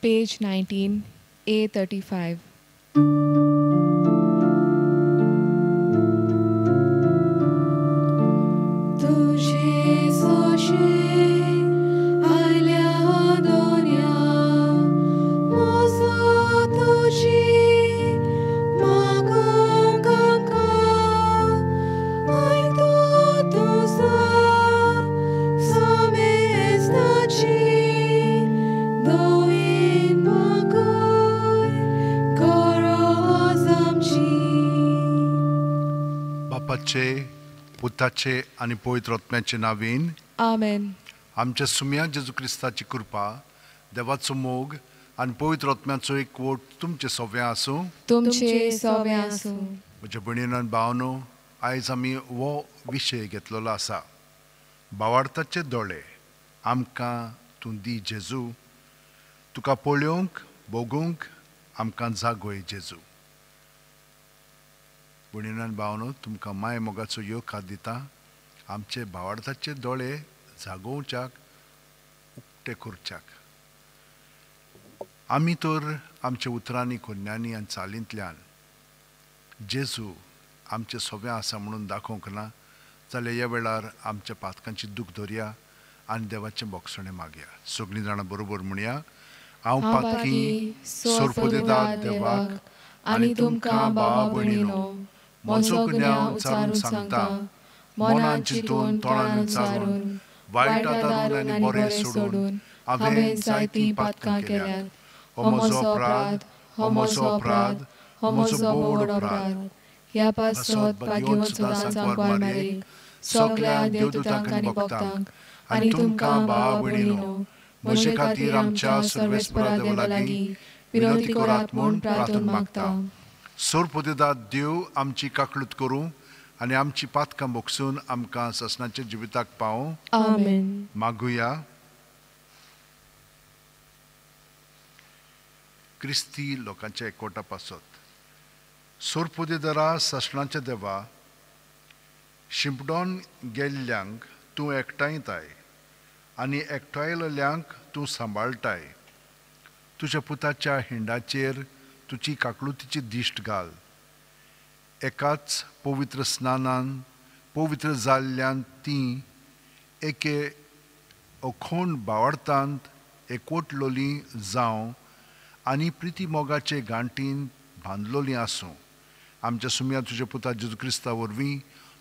page 19, A35. ce ani poi trotme ce navin. Amen. Am ce sumia Jezu Krista ce curpa, de vat su mog, ani poi trotme ce e quot, tum ce soveasu. Tum ce soveasu. Bucă bunin an baunu, ai zami vo vise get lolasa. Bavarta ce dole, am ca tundi Jezu, tu ca poliunc, bogunc, am ca zagoi Jezu. Bunina în baunul, tu mai mogați să o iau आमचे भावार्थाचे दोळे जागोवच्याक उक्ते करच्याक आम्ही तर आमच्या उतरांनी खोन्यांनी आणि चालींतल्यान जेजू आमचे सोबे आसा म्हणून दाखोवंक ना जाल्यार ह्या वेळार आमच्या पातकांची दूख धरया आनी देवाचे बोगसणें मागया सगळीं जाणां बरोबर म्हणया हांव पातकी सोरपो देता देवाक आनी तुमकां बाबा भयणीनो म्हजो सांगता मनान चितून तोळान चालून वायटा दारून आनी बरें सोडून हांवें जायतीं पातकां केल्यात हो म्हजो अपराध हो म्हजो अपराध हो म्हजो बोड अपराध ह्या पासत बागी सुद्दां सांगवार मारीक सगळ्या देवदूतांक आनी भक्तांक आनी तुमकां भाव भयणीनो म्हजे खातीर आमच्या सर्वेस्परा देवा लागीं विनोदी करात म्हूण प्रार्थना मागता सुरपुदिदात देव आमची काकलूत करूं आणि आमची पातकां बोगसून आमकां ससनाच्या जिविताक पावोवं मागुया क्रिस्ती लोकांच्या एकवटा पासत दरा ससनाच्या देवा शिंपडोन गेल्ल्यांक तूं एकठांयताय आनी एकठांयलेल्यांक तूं सांबाळटाय तुज्या पुताच्या हिंडाचेर तुजी काकलुतीची दिश्ट घाल एकाच पवित्र स्नानान पवित्र जाल्ल्यान तीं एके अखोंड बावडतांत एकवटलोलीं जावं आनी प्रितीमोगाचे गांठीन बांदलोलीं आसूं आमच्या सुमया तुज्या पुता जेजू क्रिस्ता वरवीं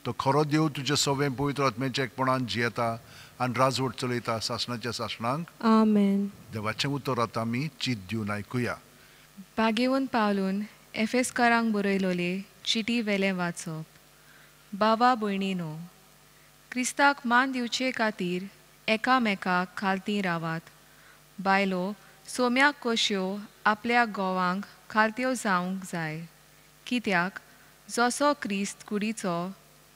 तो खरो देव तुजे सवें पवित्र आत्म्याच्या एकपणान जियेता आनी राजवट चलयता सासणाच्या शासनांक देवाचें उतर आतां आमी चीत दिवन आयकुया बागेवन पावलून एफ एस करांक बरयलोली चिटी वेले वाचप बाबा भयणीनो क्रिस्ताक मान दिवचे खातीर एकामेकाक खालती रावात बायलो सोम्या कश्यो आपल्या घोवांक खालत्यो जावंक जाय कित्याक जसो क्रिस्त कुडीचो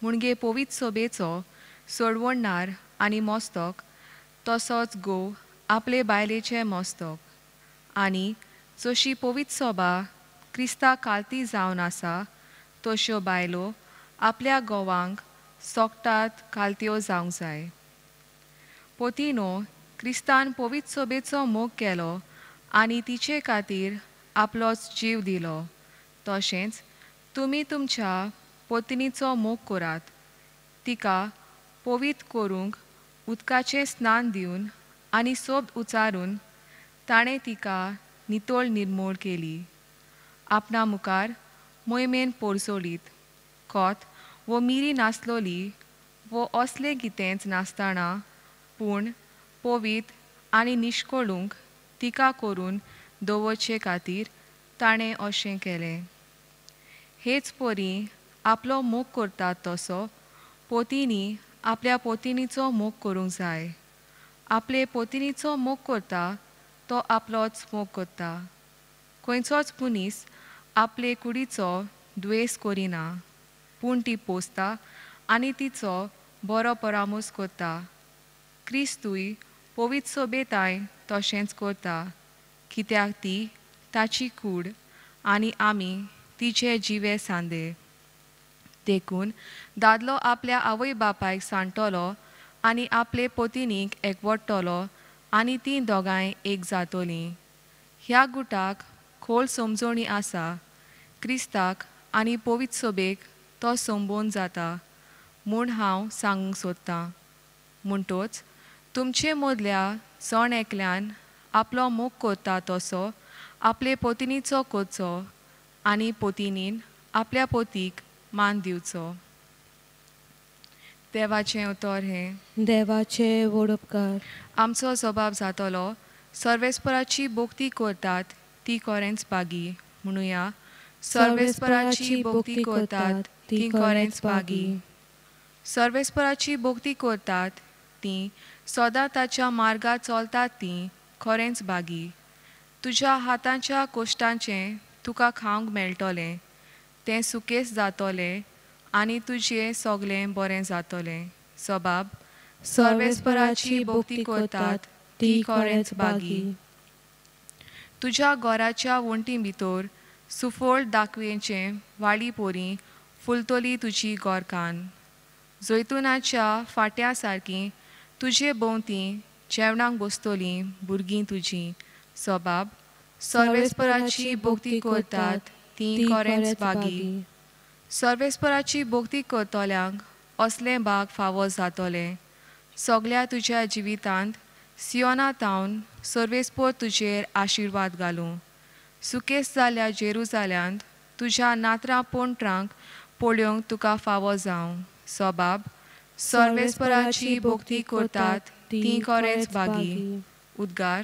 मुणगे पोवीत सोबेचो सोडवणार आनी मोस्तक तसोच गो आपले बायलेचे मोस्तक आनी जशी पोवीत सोबा क्रिस्ता कालती जावन आसा तश्यो बायलो आपल्या घोवांक सोगटात कालत्यो जावंक जाय पोतिनो क्रिस्तान पवित सोबेचो मोग केलो आनी तिचे खातीर आपलोच जीव दिलो तशेंच तुमी तुमच्या पोतिनीचो मोग करात तिका पोवीत करूंक उदकाचें स्नान दिवन आनी सोब उचारून ताणें तिका नितोळ निर्मोळ केली आपणा मुखार मोयमेन पोरसोलीत कोत वो मिरी नासलोली वो असले गितेंच नासताना पूण पोवीत आणि निश्कोळूंक तिका करून दवरचे खातीर ताणें अशें केलें हेच पोरी आपलो मोग करतात तसो पोतिनी आपल्या पोतिनीचो मोग करूंक जाय आपले पोतिनीचो मोग करता तो आपलोच मोग करता खंयचोच मनीस आपले कुडीचो द्वेस करिना पूण ती पोसता आनी तिचो बरो परामोस करता क्रिस्तूय पवित सोबेताय तशेंच करता कित्याक ती ताची कूड आनी आमी तिचे जिवे सांदे देखून दादलो आपल्या आवय बापायक सांडटलो आनी आपले पोतिनीक एकवडटलो आनी तीं दोगांय एक जातोली ह्या गुटाक खोल समजणी आसा क्रिस्ताक आनी पवित सोबेक तो संबोवन जाता म्हूण हांव सांगूंक सोदतां म्हणटोच तुमचे मदल्या सण एकल्यान आपलो मोग करता तसो आपले पोतिनीचो करचो आनी पोतिनीन आपल्या पोतीक मान दिवचो देवाचें उतर हें देवाचे वडोपकार आमचो स्वभाव जातलो सर्वेस्पराची भोक्ती करतात ती कोरेन्स बागी म्हणूया सर्वेस्पराची भक्ती करतात ती कोरेन्स बागी सर्वेस्पराची भक्ती करतात ती सदां ताच्या मार्गा चलतात ती कोरेन्स बागी तुज्या हातांच्या कोश्टांचे तुका खावंक मेळटले ते सुकेस जातोले आनी तुजें सगळे बरें जातोले सबाब सर्वेस्पराची भक्ती करतात ती कोरेन्स बागी तुझ्या गोराच्या वण्टी भितर सुफोल्ड दाखवेचे वाडी पोरी फुलतोली तुझी गोरकान जैतुनाच्या फाट्या सारकीं तुझे भोंवती जेवणाक बसतलीं भुरगीं तुझी सोबाब सर्वेस्पराची भोगती करतात ती खरेंच बागी सर्वेस्पराची भोगती करतल्यांक असले बाग फावो जातोले सगल्या तुज्या जिवितांत सियोनातावन सर्वेस्पोर तुजेर आशिर्वाद घालूं सुकेस जाल्या जेरुजाल्यांत तुज्या नातरां पोंट्रांक तुका फावो जावं सोबाब सर्वेस्पराची भोक्ती करतात ती खरेंच बागी उद्गार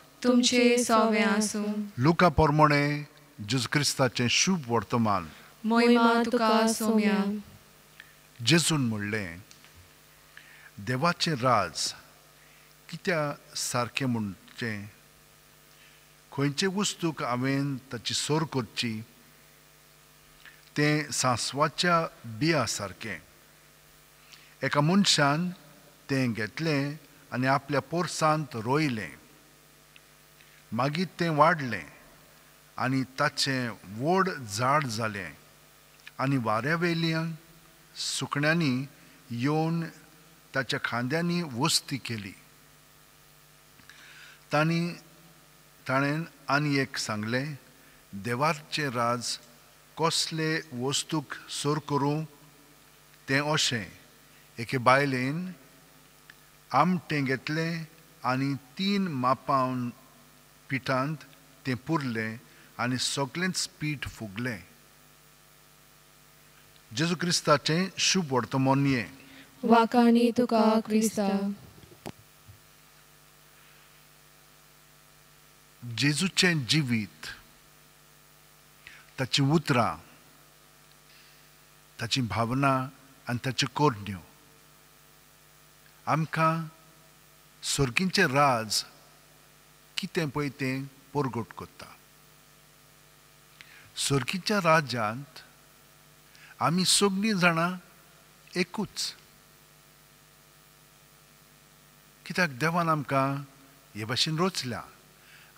तुमचे सोवे लुका पोरमोणे जेजू क्रिस्ताचें शुभ वर्तमान मोहिमा तुका सोम्या जेजून म्हणलें देवाचे राज कित्या सारखे म्हणचें खंयचे वस्तूक हांवें ताची सोर करची तें सांसवाच्या बिया सारकें एका मनशान तें घेतलें आनी आपल्या पोरसांत रोयलें मागीर तें वाडलें आनी ताचें व्हड झाड जालें आनी वाऱ्यावेल्या सुकण्यांनी येवन ताच्या खांद्यांनी वस्ती केली तांणी ताणेन आनी एक सांगलें देवाचें राज कसले वस्तूक सोर करूं तें अशें एके बायलेन आमटें घेतलें आनी तीन मापां पिठांत तें पुरले आणि सगळेंच पीठ फुगले जेजू क्रिस्ताचे शुभ वर्तमान वाकाणी तुका क्रिस्ता जेजूचें जिवीत ताची उतरां ताची भावना आनी ताच्यो कोरण्यो आमकां स्वर्गींचें राज कितें पळय तें परगट करता सर्गीच्या राज्यांत आमी सगळीं जाणां एकूच कित्याक देवान आमकां हे भाशेन रचल्या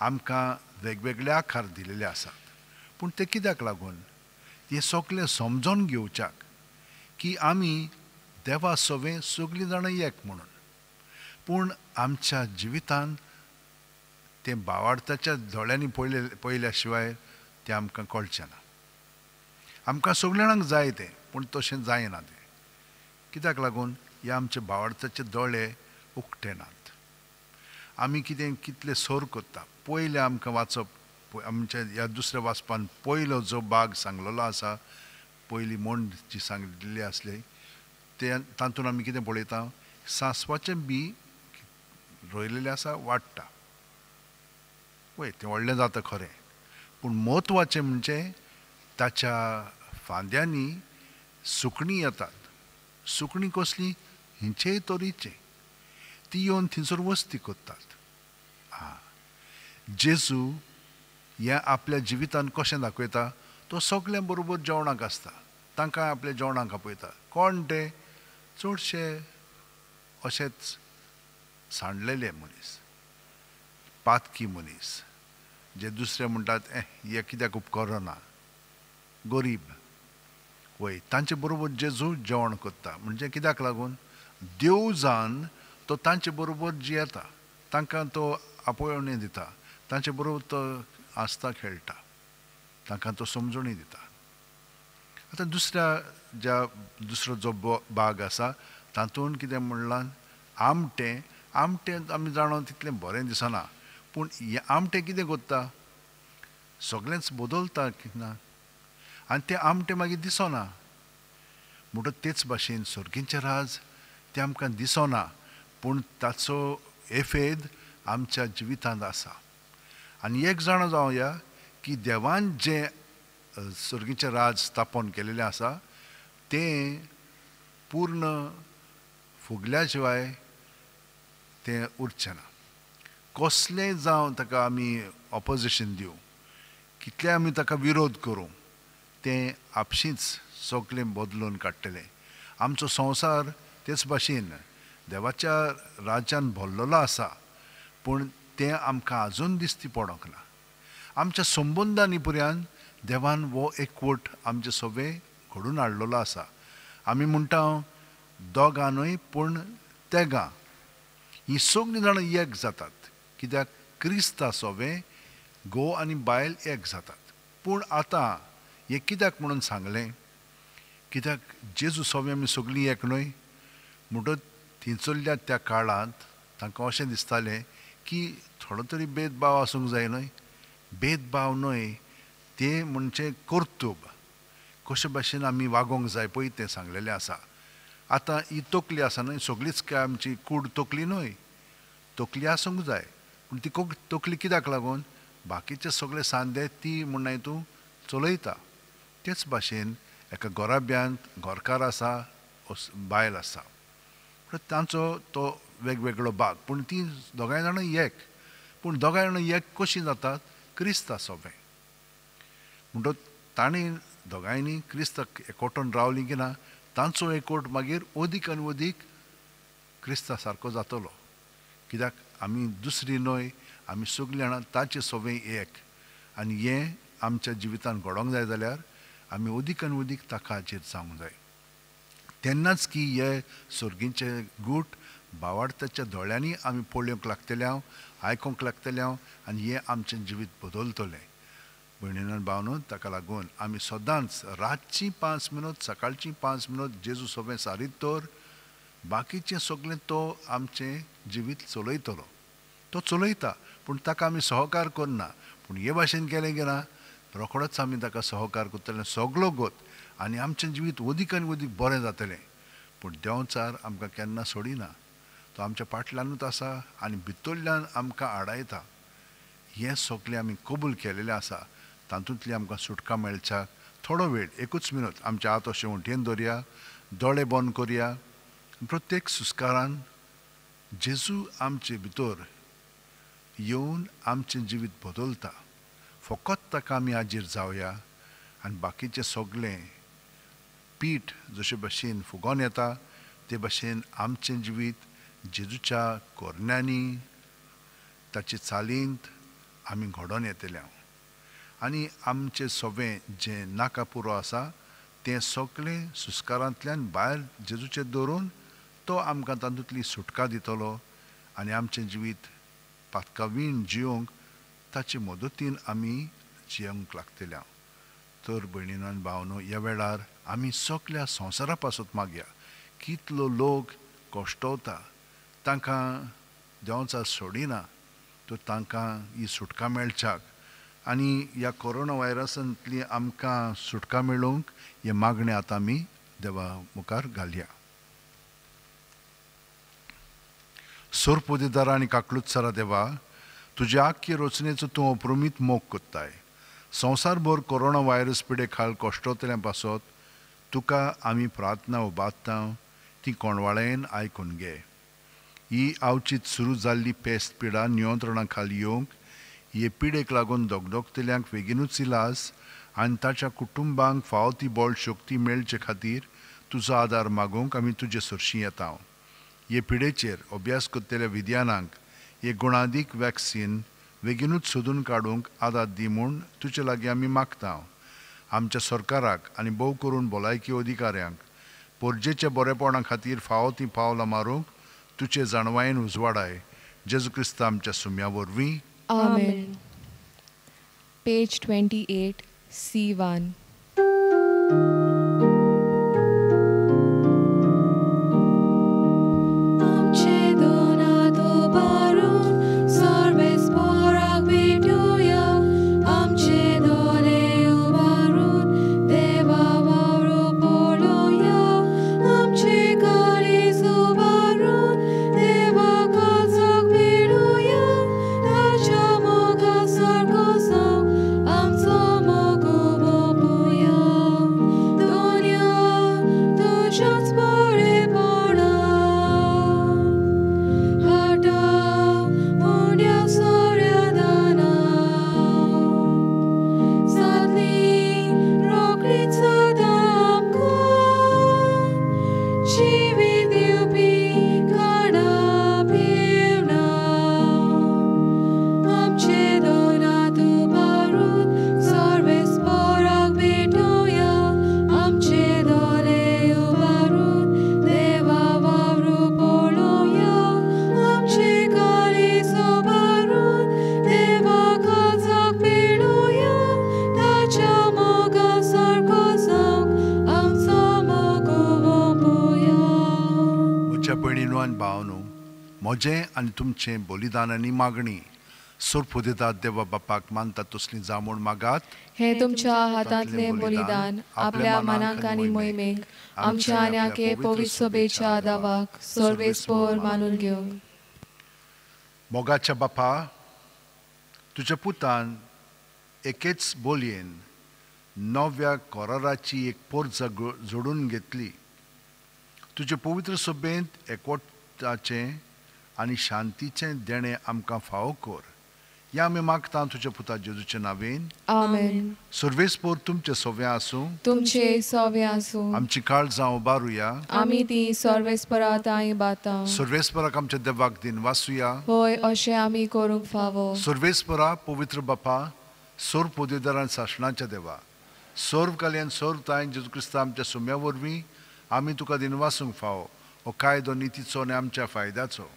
आमकां वेगवेगळे आकार दिलेले आसात पूण ते कित्याक लागून हे सगळें समजोन घेवच्याक की आमी देवा सवें सगळीं जाणां एक म्हणून पूण आमच्या जिवितांत ते बावार्थाच्या दोळ्यांनी पळले पळयल्या शिवाय ते आमकां कळचें ना आमकां सगळे जाणांक जाय तें पूण तशें जायना तें कित्याक लागून हे आमचे बावार्थाचे दोळे उकटे नात आमी कितें कितले सोर कोत्ता पयलें आमकां वाचप आमच्या ह्या दुसऱ्या वाचपान पयलो जो बाग सांगलेलो आसा पयलीं मोंड जी सांगिल्ली आसली ते तातूंत आमी कितें पळयता सासवाचें बी रोयलेलें आसा वाडटा पळय ते व्हडलें जाता खरे पण म्हत्वाचें म्हणजे त्याच्या फांद्यांनी सुकणी येतात सुकणी कसली हिचे तोरीचे ती येवन थिंसर वस्ती कोतात हा जेजू हें आपल्या जिवितान कशें दाखयता तो सगळ्यां बरोबर जेवणाक आसता तांकां आपल्या जेवणाक आपयता कोण ते चडशे अशेच सांडलेले मनीस पातकी मनीस जे दुसरे म्हणटात ए हे कित्याक उपकारना गरीब वय तांचे बरोबर जेजू जेवण करता म्हणजे कित्याक लागून देव जावन तो तांचे बरोबर जियेता तांकां तो आपयवणी दिता तांचे बरोबर तो आस्था खेळटा तांकां तो समजणी दिता आतां दुसऱ्या ज्या दुसरो जो बाग आसा तातूंत कितें म्हणलां आमटें आमटें आमी जाणो तितलें बरें दिसना पूण हे आमटे कितें कोत्ता सगळेंच बदलता ना आनी तें आमटें मागीर दिसना म्हणटच तेच भाशेन स्वर्गींचें राज तें आमकां दिसना पूण ताचो एफेद आमच्या जिवितांत आसा आनी एक जाण जावं की देवान जे स्वर्गीचें राज स्थापन केलेले आसा तें पूर्ण फुगल्या शिवाय तें उरचें ना कसले जावं ताका आमी ऑपोजिशन दिवं कितलें आमी ताका विरोध करूं तें आपशींच सगळें बदलून काडटलें आमचो संवसार तेच भाशेन देवाच्या राज्यान भरलेलो आसा पूण तें आमकां आजून दिसती पडोंक ना आमच्या संबंधांनी पर्यंत देवान हो एकवट आमचे सगळें घडून हाडलेलो आसा आमी म्हणटा दोगांनूय पूण तेगां हीं सगळीं जाणां एक जातात कित्याक क्रिस्त सोवें गो आनी बायल एक जातात पूण आतां हें कित्याक म्हणून सांगलें कित्याक जेजू सोवें आमी सगळीं एक न्हय म्हणटच थिंचल्ल्या त्या काळांत तांकां अशें दिसतालें की थोडो तरी भेदभाव आसूंक जाय न्हय भेदभाव न्हय ते म्हणजे कर्तूब कशे भाशेन आमी वागोंक जाय पळय तें सांगलेलें आसा आतां ही तकली आसा न्हय सगळीच काय आमची कूड तकली न्हय तकली आसूंक जाय पूण ती कोंक तकली कित्याक लागून बाकीचे सगळे सांदे ती म्हण तूं चलयता तेच भाशेन एका गोराब्यांत गोरकार आसा बायल आसा तांचो तो वेगवेगळो भाग पूण ती दोगांय जाणां एक पूण दोगांय जाणां एक कशी जातात क्रिस्त सोबे म्हणटच तांणी दोगांयनी क्रिस्त एकवटून रावली की ना तांचो एकवट मागीर अदीक आनी अदीक क्रिस्ता सारको जातलो कित्याक आमी दुसरी न्हय आम्ही सगळीं जाणां ताचे सवय एक आनी हें आमच्या जिवितांत घडोवंक जाय जाल्यार आमी अदीक आनी अदीक ताका हाचेर जावंक जाय तेन्नाच की हे सर्गींचे गूट बावार्थाच्या दोळ्यांनी आमी पळोवंक लागतले हांव आयकूंक लागतले हांव आनी हें आमचें जिवीत बदलतलें भयणीन भावनो ताका लागून आमी सदांच रातचीं पांच मिनट सकाळचीं पांच मिनट जेजू सोबे सारीत तर बाकीचें सगलें तो आमचें जिवीत चलयतलो तो चलयता पूण ताका आमी सहकार करना पूण हे भाशेन केलें की ना रोखडोच आमी ताका सहकार करतले सगळो गोत आनी आमचें जिवीत वदीक आनी उदीक बरें जातलें पूण देंवचार आमकां केन्ना सोडिना तो आमच्या फाटल्यानूच आसा आनी भितरल्यान आमकां आडायता हे सगलें आमी कबूल केलेलें आसा तातूंतली आमकां सुटका मेळच्या थोडो वेळ एकूच मिनट आमच्या हात शेवटेन दवरया दोळे बंद करया प्रत्येक सुस्कारान जेजू आमचे भितर येऊन आमचें जिवीत बदलता फकत ताका आमी हाजीर जावया आनी बाकीचें सगळें पीठ जशे भशेन फुगोन येता ते भशेन आमचें जिवीत जेजूच्या कोरण्यांनी ताचे चालींत आमी घडोवन येतल्या आनी आमचें सगळें जें नाका पुरो आसा तें सगळें सुस्कारांतल्यान भायर जेजूचें दवरून तो आमकां तातूंतली सुटका दितलो आनी आमचें जिवीत पातकावीण जिवंक ताचे मदतीन आमी जिवंक लागतल्या तर भयणीनो आनी भावनो ह्या वेळार आमी सगल्या संवसारा पासून मागया कितलो लोक कश्टवता तांकां देवचा सोडिना तर तांकां ही सुटका मेळच्याक आनी ह्या कोरोना व्हायरसांतली आमकां सुटका मेळूंक हे मागणें आतां आमी देवा मुखार घालया आणि आनी सारा देवा तुझे आख्य रोचनेचो तू अप्रुमीत मोग कोत्ताय संवसारभर कोरोना व्हायरस पिडे खाल कोश्टोतल्या पासत तुका आम्ही प्रार्थना उबारता ती कोणवाळेन आयकून घे ही आवचीत सुरू जाल्ली पेस्त पिडा नियंत्रणा खाल येवंक हे पिडेक लागून दोगदोगतल्यांक बेगीनूच इलाज आणि ताच्या कुटुंबांक फाव ती बॉल शक्ती मेळचे खातीर तुजो आदार मागूंक आमी तुजे सरशीं येता हे पिडेचेर अभ्यास करतले विद्यानांक हे गुणाधिक वॅक्सिन बेगीनूच सोदून काडूंक आदार दी म्हूण तुजे लागीं आमी मागता आमच्या सरकाराक आनी भोव करून भलायकी अधिकाऱ्यांक पोरजेच्या बरेपणा खातीर फावो ती पावलां मारूंक तुजे जाणवायेन उजवाडाय जेजू क्रिस्त आमच्या सुम्या वरवीं page twenty eight C one म्हजें आनी तुमचे बलिदान आनी मागणी सोपूं देवा बापाक मानता तसली जामून मागात हे तुमच्या हातांतले बलिदान आपल्या मनाक आनी मोहिमेक आमच्या आन्याक हे पवित्र सभेच्या आदावाक सर्वेस पोर मानून घेवंक मोगाच्या बापा तुज्या पुतान एकेच बोलयेन नव्या कोराराची एक पोरज जोडून घेतली तुजे पवित्र सोबेंत एकवटाचें आनी शांतीचें देणें आमकां फावो कर हे आमी मागता तुज्या पुता जेजूच्या नांवेन आमेन सर्वेस्पोर तुमचे सोवें आसूं तुमचे सोवें आसूं आमची काळ जावं उबारुया आमी ती सर्वेस्परात आई बाता सर्वेस्पराक आमच्या देवाक दिन वाचुया होय अशें आमी करूंक फावो सर्वेस्परा पवित्र बापा सोर पोदेदारान शासनाच्या देवा सोर्व काल्यान सोर्व तायन जेजू क्रिस्ता आमच्या सुम्या वरवीं आमी तुका दिनवासूंक फावो हो कायदो नितीचो आनी आमच्या फायद्याचो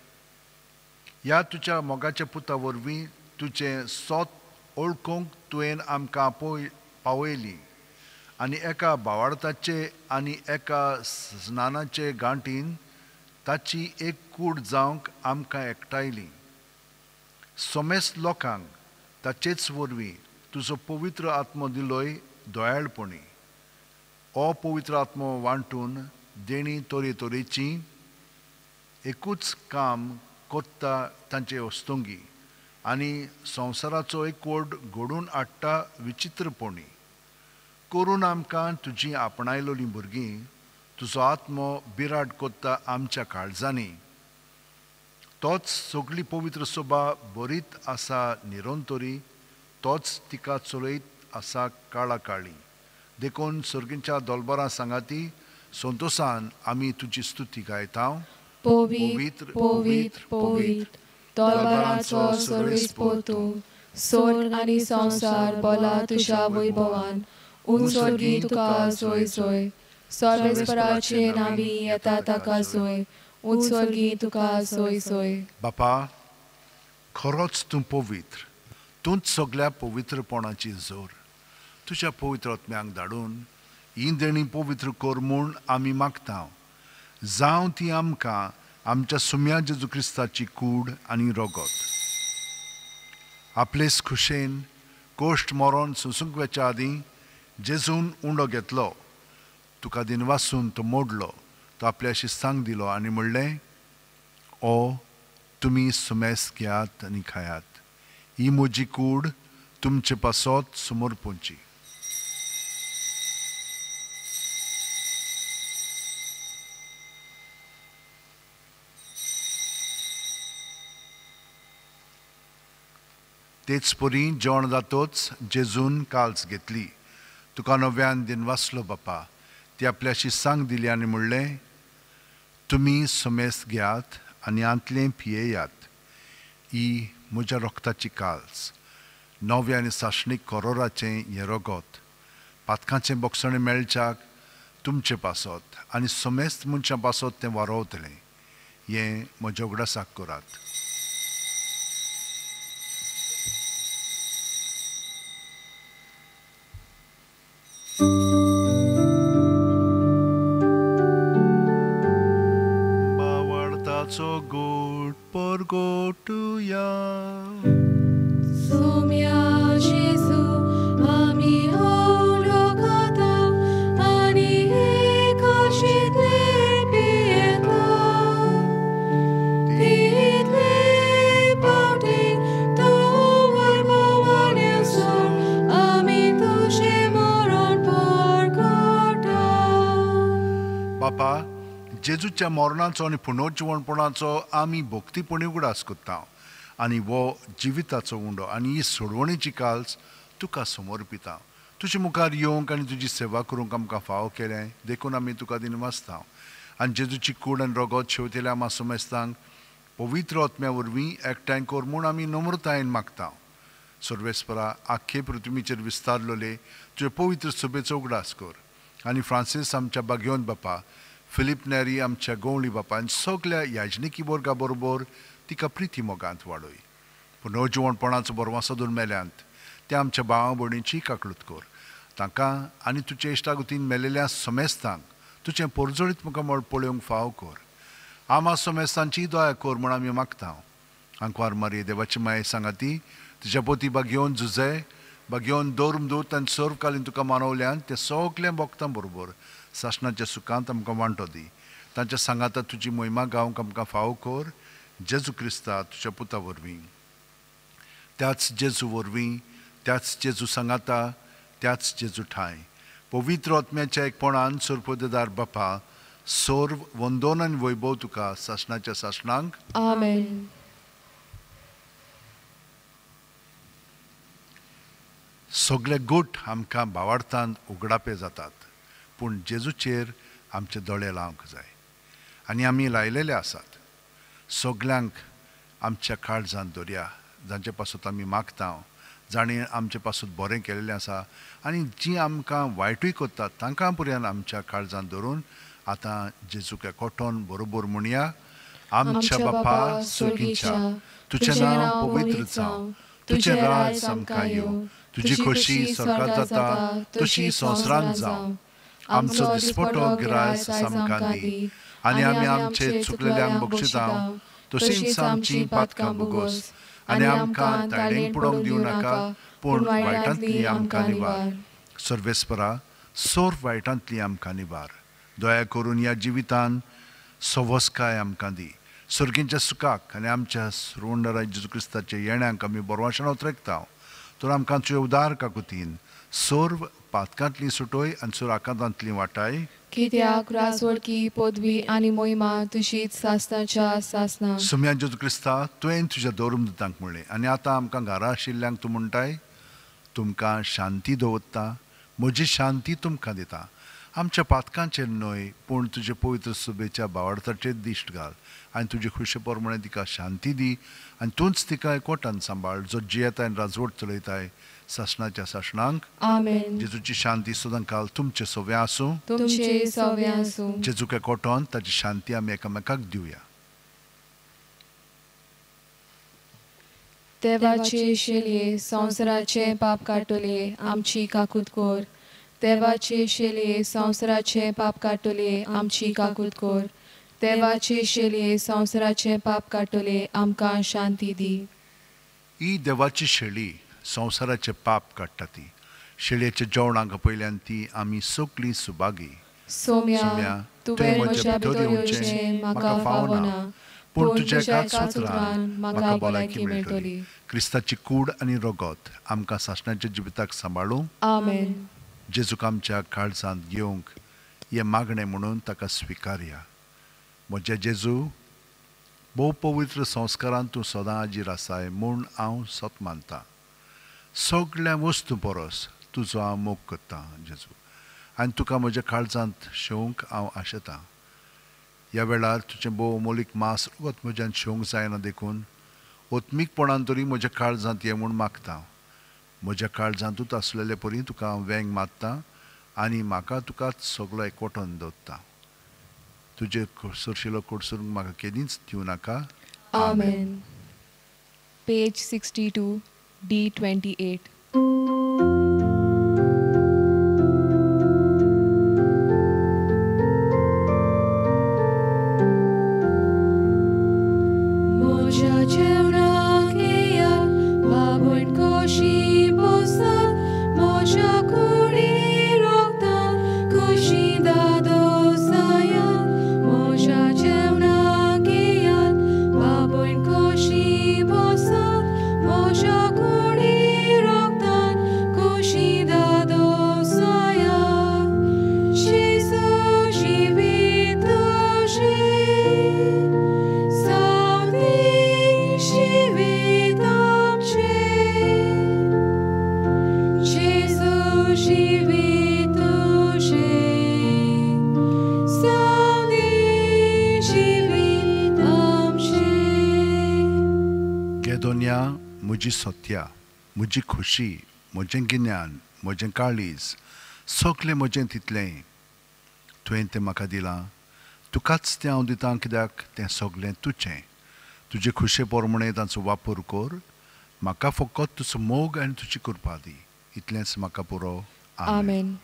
ह्या तुज्या मोगाच्या पुता वरवीं तुजें सोत ओळखूंक तुवें आमकां पोय पावयली आनी एका भावार्थाचे आनी एका स्नानाचे गांठीन ताची एक कूड जावंक आमकां एकठायली सोमेस लोकांक ताचेच वरवीं तुजो पवित्र आत्मो दिलोय दोयाळपणी हो पवित्र आत्मो वांटून देणी तोरे एकूच काम कोत्ता तांचे वस्तुंगी आनी संवसाराचो कोड घडून हाडटा विचित्रपणी करून आमकां तुजी आपणायलोलीं भुरगीं तुजो आत्मो बिराट कोत्ता आमच्या काळजांनी तोच सगली पवित्र सोबा बरीत आसा निरोंतोरी तोच तिका चलयत आसा काळा काळी देखून सर्गींच्या दोलबरां सांगाती संतोशान आमी तुजी स्तुती गायता Povit, povit, povit, तळबळाचो सर्वीस पोतू सोड आणि संसार बला तुझ्या वैभवान उंचोगी तुका सोय सोय सर्वेस्पराचे नावी येता ताका सोय उंचोगी तुका सोय सोय बापा खरोच तूं पवित्र तूंच सगल्या पवित्रपणाची जोर तुज्या पवित्र आत्म्यांक धाडून ही देणी पवित्र कर म्हूण आमी मागता जावं ती आमकां आमच्या सुम्या जेजू क्रिस्ताची कूड आनी रगत आपलेच खुशेन कोश्ट मरोन सोसूंक वेच्या आदीं जेजून उंडो घेतलो तुका दिनवासून तो मोडलो तो आपल्या शिस्तांक दिलो आनी म्हणलें ओ तुमी सुमेस घेयात आनी खायात ही म्हजी कूड तुमचे पासोत समोर पोंची तेच पुरी जेवण जातोच जेजून काल्स घेतली तुका नव्यान दिन वाचलो बापा ती आपल्या सांग दिली आनी म्हणलें तुमी समेस घेयात आनी आंतलें पियेयात ही म्हज्या रोगताची काल्स नवे आनी साशणीक कोरोराचें हें रगत पातकांचें बोक्षण मेळच्याक तुमचे पासत आनी समेस्त मनशां पासत तें वारोवतलें हें म्हज्या उगडासाक करात go to ya. जेजूच्या मरणाचो आनी पुनर्जिवणपणाचो आमी भक्तीपणी उगडास कोत्ता आनी वो जिविताचो उंडो आनी ही सोडवणीची काल्स तुका समर्पिता तुजे मुखार येवंक आनी तुजी सेवा करूंक आमकां फाव केलें देखून आमी तुका दिन वाचता आनी जेजूची कूड आनी रगत शेवतेल्या मासो मेस्तांक पवित्र आत्म्या वरवीं एकठांय कर म्हूण आमी नम्रतायेन मागता सर्वेस्परा आख्खे पृथ्वीचेर विस्तारलोले तुजे पवित्र सभेचो उगडास कर आनी फ्रांसीस आमच्या बागयोन बापा फिलीप नॅरी आमच्या गोवळी बापान सगल्या याजनिकी वर्गा बरोबर तिका प्रिती मोगांत वाडय पूण नवजिवणपणाचो बरवां सोदून मेल्यांत ते आमच्या भाव भयणीची काकलूत कर तांकां आनी तुजे इश्टागुतीन मेलेल्या समेस्तांक तुजें पोरजळीत मुखामळ पळोवंक फाव कर आमा समेस्तांची दोया कर म्हूण आमी मागता आंकवार मारये देवाची माये ती तुज्या पोती बाग घेवन झुजय बाग येवन दोरम दोत आनी सर्व कालीन तुका मानवल्यान तें सगलें भोगतां बरोबर शासनाच्या सुखांत आमकां वांटो दी तांच्या सांगाता तुजी मोहिमा गावंक आमकां फावो कर जेजू क्रिस्ता तुज्या पुता वरवीं त्याच जेजू वरवीं त्याच जेजू सांगाता त्याच जेजू ठाय पवित्र आत्म्याच्या एकपणान सोरपोदार बापा सोर वंदोन आनी वैभव तुका शासनाच्या शासनांक सगळे गूट आमकां भावार्थान उगडापे जातात पूण जेजूचेर आमचे दोळे लावंक जाय आनी आमी लायलेले आसात सगल्यांक आमच्या काळजांत दोर्या जांचे पासून आमी मागता जाणें आमचे पासून बरें केलेलें आसा आनी जी आमकां वायटूय करतात तांकां पुरयान आमच्या काळजांत धरून आतां जेजूक कोठोन बरोबर म्हणया आमच्या बापा सोगीच्या तुजें नांव पवित्र जावं तुजें राज सामकां तुजी खोशी सरकार जाता तशी संवसारांत जावं आमचो दिसपटो गिरायस सामकांनी आनी आमी आमचे चुकलेल्यांक बक्षिता तशी आमची पातका भुगोस आणि आमकां ताळेन पडोंक दिवं नाका पूण वाईटांतली आमका निवार सर्वेस्परा सोर वाईटांतली आमका निवार दया करून ह्या जिवितान सवस्काय आमकां दी सुरगींच्या सुखाक आनी आमच्या रोंडरा राज्य क्रिस्ताच्या येण्याक आमी बरोवशान उतरेकता तर आमकां उदार काकुतीन सोर्व पातकांतली सुटोय आनी सुराकांतांतली वाटाय कित्याक रास की पदवी आणि मोहिमा तुशीच सासनाच्या सासना सुम्या ज्योत क्रिस्ता तुवें तुज्या दोरूम दितांक म्हणलें आनी आतां आमकां घरा आशिल्ल्यांक तूं म्हणटाय तुमकां शांती दवरता म्हजी शांती तुमकां दिता आमच्या पातकांचेर न्हय पूण तुजे पवित्र सुबेच्या बावार्थाचेर दिश्ट घाल आनी तुजे खुशे प्रमाणे तिका शांती दी आनी तूंच तिका एकवटान सांबाळ जो जियेताय आनी राजवट चलयताय शासनाच्या शासनांक आमेन जेजूची शांती सदां काल तुमचे सोवे आसूं तुमचे सोवे आसूं जेजूके कोटोन ताची शांती आमी एकामेकाक दिवया देवाचे शेलये संवसाराचे पाप काटोले आमची काकुदकोर देवाचे शेलये संवसाराचे पाप काटोले आमची काकुदकोर देवाचे शेलये संवसाराचे पाप काटोले आमकां शांती दी ही देवाची शेळी संवसाराचे पाप काडटा ती शिळेच्या जेवणाक पयल्यान ती आमी सगळीं सुबागी म्हज्या येवचें म्हाका फावना पूण तुज्या एकाच म्हाका भलायकी मेळटली क्रिस्ताची कूड आनी रगत आमकां सासणाच्या जिविताक सांबाळूंक आमेन जेजूक आमच्या काळजांत घेवंक हे मागणें म्हणून ताका स्विकारया म्हजे जेजू भोव पवित्र संस्कारांत तूं सदां आजीर आसाय म्हूण हांव सत मानतां सगळ्या वस्तू परोस तुजो हांव मोग करता जेजू आनी तुका म्हज्या काळजांत शेवंक हांव आशेतां ह्या वेळार तुजें भोव मोलीक मास वत म्हज्यान शेवंक जायना देखून ओत्मीकपणान तरी म्हज्या काळजांत ये म्हूण मागता म्हज्या काळजांतूच आसलेले परी तुका हांव वेंग मारतां आनी म्हाका तुकाच सगळो एकवटोन दवरता तुजे सोरशिलो कोडसून म्हाका केदींच दिवं नाका पेज सिक्स्टी टू D28 म्हजी सत्या म्हजी खुशी म्हजें गिन्यान म्हजें काळीज सगलें म्हजें तितलें तुवें तें म्हाका दिलां तुकाच तें हांव दितां कित्याक तें सगलें तुजें तुजे खुशे पोरमणे तांचो वापर कोर म्हाका फकत तुजो मोग आनी तुजी कृपा दी इतलेंच म्हाका पुरो आमेन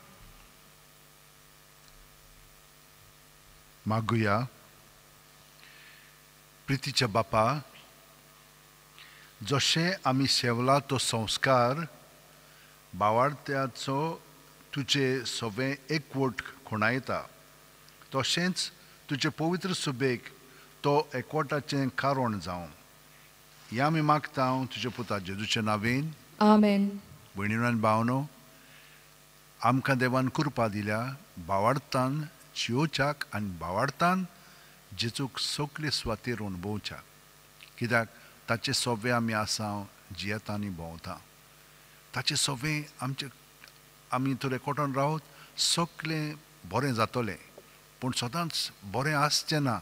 मागुया प्रितीच्या बापा जशें आमी सेवला तो संस्कार बावार्थ्याचो तुजे सगळें एकवट खुणायता तशेंच तुजे पवित्र सुबेक तो एकवटाचें कारण जावं हें आमी मागता हांव तुज्या पुता जेजूचे नावेन आमेन भावनो आमकां देवान कृपा दिल्या बावार्थान चियोच्याक आनी बावार्थान जेजूक सगले स्वातेर अणभवच्या कित्याक ताचे सोवे आमी आसा जियेत आनी भोंवता ताचे सोवे आमचे आमी थोडे कोटोन रावत सगलें बरें जातलें पूण सदांच बरें आसचें ना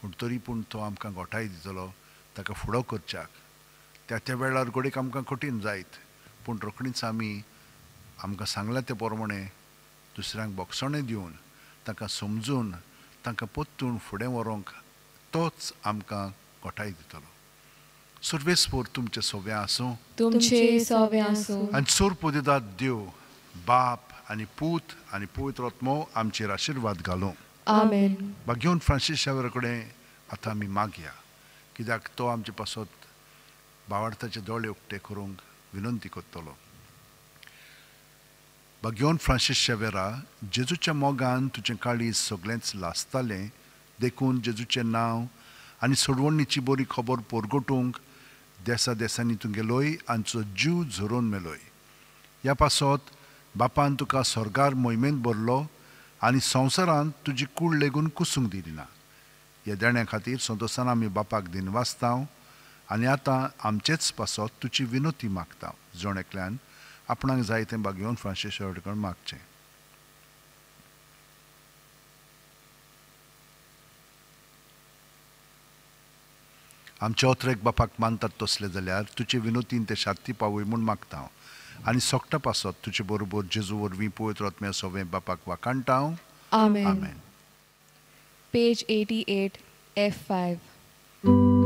पूण तरी पूण तो आमकां गोठाय दितलो ताका फुडो करच्याक त्या त्या वेळार घडीक आमकां कठीण जायत पूण रोखडीच आमी आमकां सांगलां ते प्रमाणे दुसऱ्यांक बोगसणें दिवन ताका समजून तांकां पोत्तून फुडें व्हरोंक तोच आमकां गोठाय दितलो सर्वेस्पोर तुमचे सोवे आसूं तुमचे सोवे आसूं आनी सोर दितात देव बाप आनी पूत आनी पवित्र आत्मो आमचेर आशिर्वाद घालूं आमेन घेवन फ्रांसीस शावरा कडेन आतां आमी मागया कित्याक तो आमचे पासत बावार्थाचे दोळे उक्ते करूंक विनंती करतलो भाग्यवन फ्रांसीस शेवेरा जेजूच्या मोगान तुजें काळीज सगळेंच लासतालें देखून जेजूचें नांव आनी सोडवणीची बरी खबर पोरगोटूंक देसा देसांनी तुगे लोई आमचो जीव झरोवन मेलोय ह्या पासत बापान तुका स्वर्गार मोहिमेंत भरलो आनी संवसारांत तुजी कूड लेगून कुसूंक दिली ना देण्या खातीर संतोसान आमी बापाक दिनवासतांव आनी आतां आमचेच पासत तुजी विनोती मागता जण एकल्यान आपणाक जाय तें बागिवन फ्रांसिस हळडकर मागचें आमच्या ओथरेक बापाक मानतात तसले जाल्यार तुजे विनोतीन ते शांती पावय म्हूण मागता हांव आनी सोगटा पासत तुजे बरोबर जेजू वरवीं पवित्र आत्म्या सोवें बापाक वाकाणटा हांव आमेन पेज 88 एफ 5